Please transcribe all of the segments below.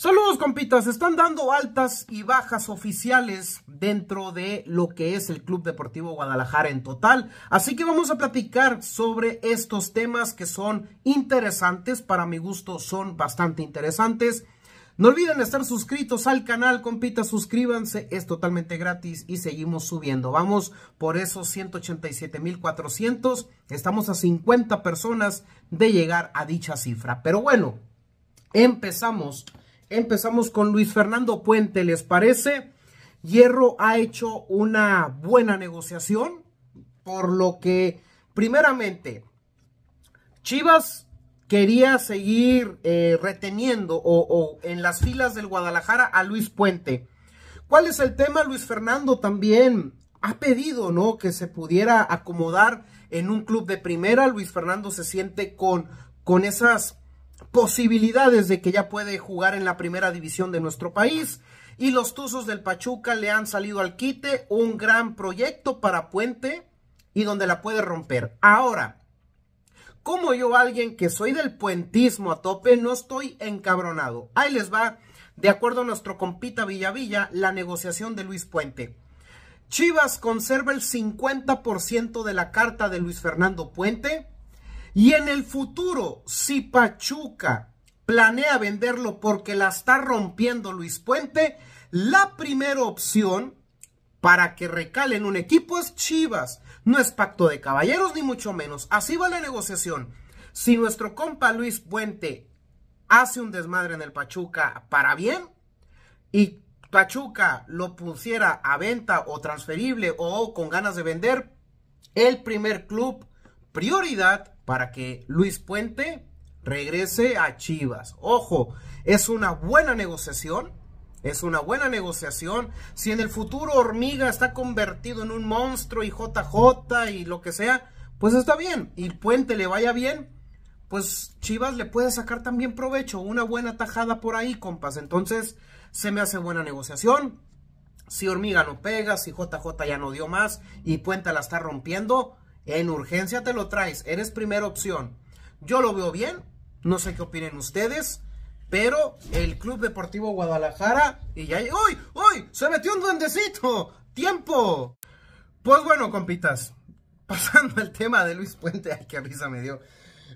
Saludos compitas, están dando altas y bajas oficiales dentro de lo que es el Club Deportivo Guadalajara en total, así que vamos a platicar sobre estos temas que son interesantes, para mi gusto son bastante interesantes. No olviden estar suscritos al canal, compitas, suscríbanse, es totalmente gratis y seguimos subiendo. Vamos por esos 187,400, estamos a 50 personas de llegar a dicha cifra. Pero bueno, empezamos Empezamos con Luis Fernando Puente, ¿les parece? Hierro ha hecho una buena negociación, por lo que, primeramente, Chivas quería seguir eh, reteniendo o, en las filas del Guadalajara a Luis Puente. ¿Cuál es el tema? Luis Fernando también ha pedido, ¿no? Que se pudiera acomodar en un club de primera. Luis Fernando se siente con, con esas posibilidades de que ya puede jugar en la primera división de nuestro país. Y los Tuzos del Pachuca le han salido al quite un gran proyecto para Puente y donde la puede romper. Ahora, como yo alguien que soy del puentismo a tope, no estoy encabronado. Ahí les va, de acuerdo a nuestro compita Villavilla, la negociación de Luis Puente. Chivas conserva el 50% de la carta de Luis Fernando Puente y en el futuro, si Pachuca planea venderlo porque la está rompiendo Luis Puente, la primera opción para que recalen un equipo es Chivas. No es pacto de caballeros ni mucho menos. Así va la negociación. Si nuestro compa Luis Puente hace un desmadre en el Pachuca para bien y Pachuca lo pusiera a venta o transferible o con ganas de vender, el primer club prioridad para que Luis Puente regrese a Chivas. Ojo, es una buena negociación. Es una buena negociación. Si en el futuro Hormiga está convertido en un monstruo y JJ y lo que sea, pues está bien. Y Puente le vaya bien, pues Chivas le puede sacar también provecho. Una buena tajada por ahí, compas. Entonces, se me hace buena negociación. Si Hormiga no pega, si JJ ya no dio más y Puente la está rompiendo, en urgencia te lo traes, eres primera opción. Yo lo veo bien, no sé qué opinen ustedes, pero el Club Deportivo Guadalajara y ¡Uy! ¡Uy! ¡Se metió un duendecito! ¡Tiempo! Pues bueno, compitas, pasando al tema de Luis Puente, ay, qué risa me dio.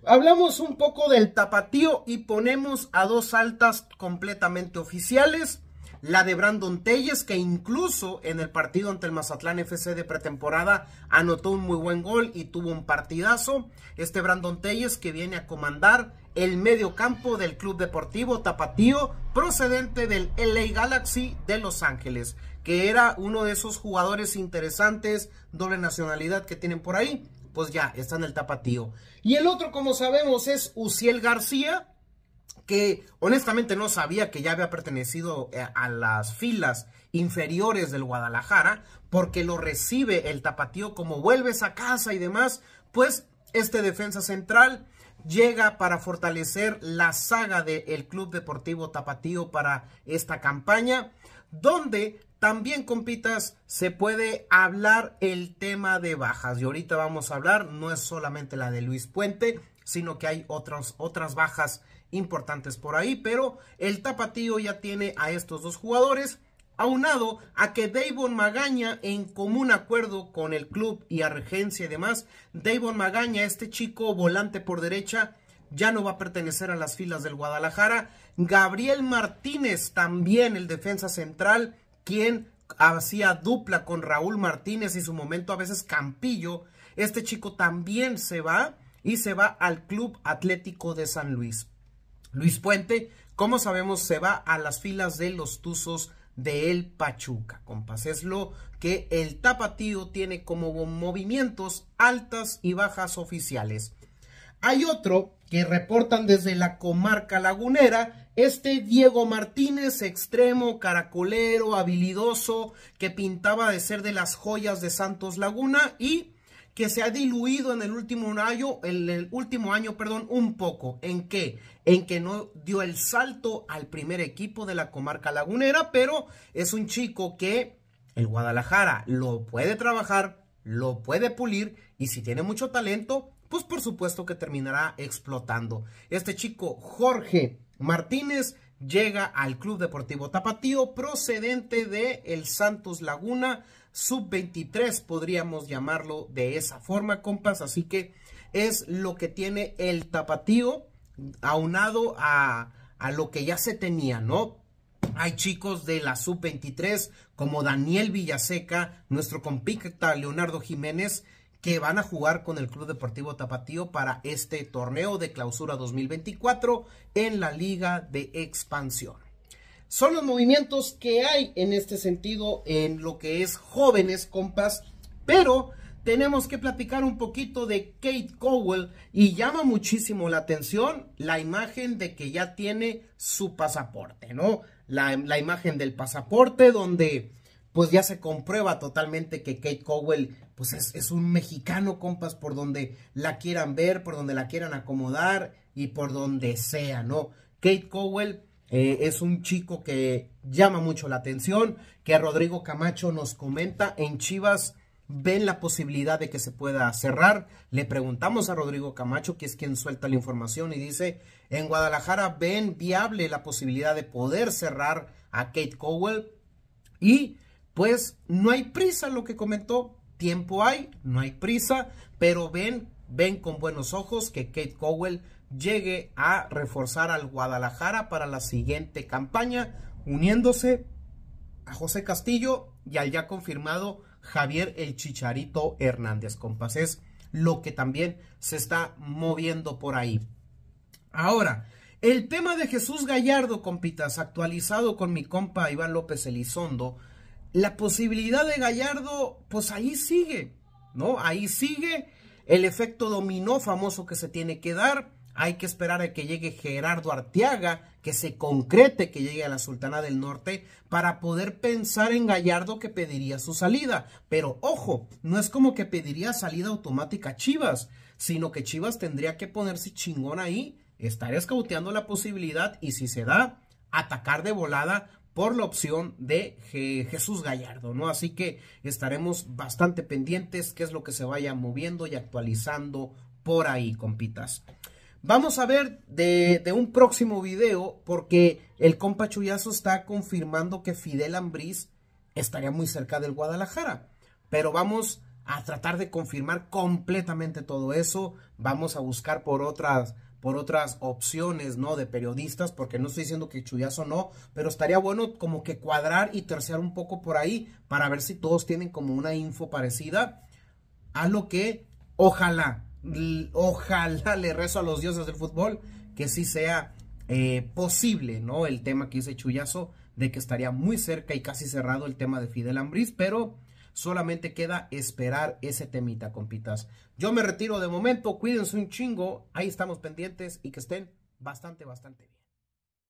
Hablamos un poco del tapatío y ponemos a dos altas completamente oficiales la de Brandon Telles, que incluso en el partido ante el Mazatlán FC de pretemporada anotó un muy buen gol y tuvo un partidazo. Este Brandon Telles que viene a comandar el medio campo del Club Deportivo Tapatío, procedente del LA Galaxy de Los Ángeles, que era uno de esos jugadores interesantes, doble nacionalidad que tienen por ahí. Pues ya, está en el Tapatío. Y el otro, como sabemos, es Uciel García, que honestamente no sabía que ya había pertenecido eh, a las filas inferiores del Guadalajara, porque lo recibe el tapatío como vuelves a casa y demás, pues este defensa central llega para fortalecer la saga del el Club Deportivo Tapatío para esta campaña, donde también, compitas, se puede hablar el tema de bajas. Y ahorita vamos a hablar, no es solamente la de Luis Puente, sino que hay otras, otras bajas importantes por ahí, pero el tapatío ya tiene a estos dos jugadores, aunado a que Davon Magaña, en común acuerdo con el club y Argencia y demás, Davon Magaña, este chico volante por derecha, ya no va a pertenecer a las filas del Guadalajara. Gabriel Martínez, también el defensa central, quien hacía dupla con Raúl Martínez y su momento a veces Campillo. Este chico también se va y se va al Club Atlético de San Luis. Luis Puente, como sabemos, se va a las filas de los Tuzos de El Pachuca, compas. Es lo que el tapatío tiene como movimientos altas y bajas oficiales. Hay otro que reportan desde la comarca lagunera, este Diego Martínez, extremo, caracolero, habilidoso, que pintaba de ser de las joyas de Santos Laguna y que se ha diluido en el último año, en el último año, perdón, un poco. ¿En qué? En que no dio el salto al primer equipo de la comarca lagunera, pero es un chico que el Guadalajara lo puede trabajar, lo puede pulir y si tiene mucho talento, pues por supuesto que terminará explotando. Este chico, Jorge Martínez, llega al Club Deportivo Tapatío procedente de El Santos Laguna sub-23, podríamos llamarlo de esa forma, compas. Así que es lo que tiene el tapatío aunado a, a lo que ya se tenía, ¿no? Hay chicos de la sub-23 como Daniel Villaseca, nuestro compita Leonardo Jiménez, que van a jugar con el Club Deportivo Tapatío para este torneo de clausura 2024 en la Liga de Expansión son los movimientos que hay en este sentido en lo que es jóvenes, compas, pero tenemos que platicar un poquito de Kate Cowell y llama muchísimo la atención la imagen de que ya tiene su pasaporte, ¿no? La, la imagen del pasaporte donde pues ya se comprueba totalmente que Kate Cowell pues es, es, un mexicano, compas, por donde la quieran ver, por donde la quieran acomodar y por donde sea, ¿no? Kate Cowell eh, es un chico que llama mucho la atención, que Rodrigo Camacho nos comenta en Chivas ven la posibilidad de que se pueda cerrar. Le preguntamos a Rodrigo Camacho, que es quien suelta la información, y dice, en Guadalajara ven viable la posibilidad de poder cerrar a Kate Cowell. Y pues no hay prisa, lo que comentó, tiempo hay, no hay prisa, pero ven, ven con buenos ojos que Kate Cowell llegue a reforzar al Guadalajara para la siguiente campaña, uniéndose a José Castillo y al ya confirmado Javier el Chicharito Hernández, compas. Es lo que también se está moviendo por ahí. Ahora, el tema de Jesús Gallardo, compitas, actualizado con mi compa Iván López Elizondo, la posibilidad de Gallardo, pues ahí sigue, ¿no? Ahí sigue el efecto dominó famoso que se tiene que dar. Hay que esperar a que llegue Gerardo Arteaga, que se concrete que llegue a la Sultana del Norte para poder pensar en Gallardo que pediría su salida. Pero ojo, no es como que pediría salida automática Chivas, sino que Chivas tendría que ponerse chingón ahí, estar escauteando la posibilidad y si se da, atacar de volada por la opción de Jesús Gallardo, ¿no? Así que estaremos bastante pendientes qué es lo que se vaya moviendo y actualizando por ahí, compitas. Vamos a ver de, un próximo video porque el compa Chuyazo está confirmando que Fidel Ambriz estaría muy cerca del Guadalajara. Pero vamos a tratar de confirmar completamente todo eso. Vamos a buscar por otras, por otras opciones, ¿no? De periodistas, porque no estoy diciendo que Chuyazo no, pero estaría bueno como que cuadrar y terciar un poco por ahí para ver si todos tienen como una info parecida a lo que ojalá ojalá le rezo a los dioses del fútbol que sí sea eh, posible, ¿no? El tema que hice Chuyazo de que estaría muy cerca y casi cerrado el tema de Fidel Ambriz, pero solamente queda esperar ese temita, compitas. Yo me retiro de momento, cuídense un chingo, ahí estamos pendientes y que estén bastante, bastante bien.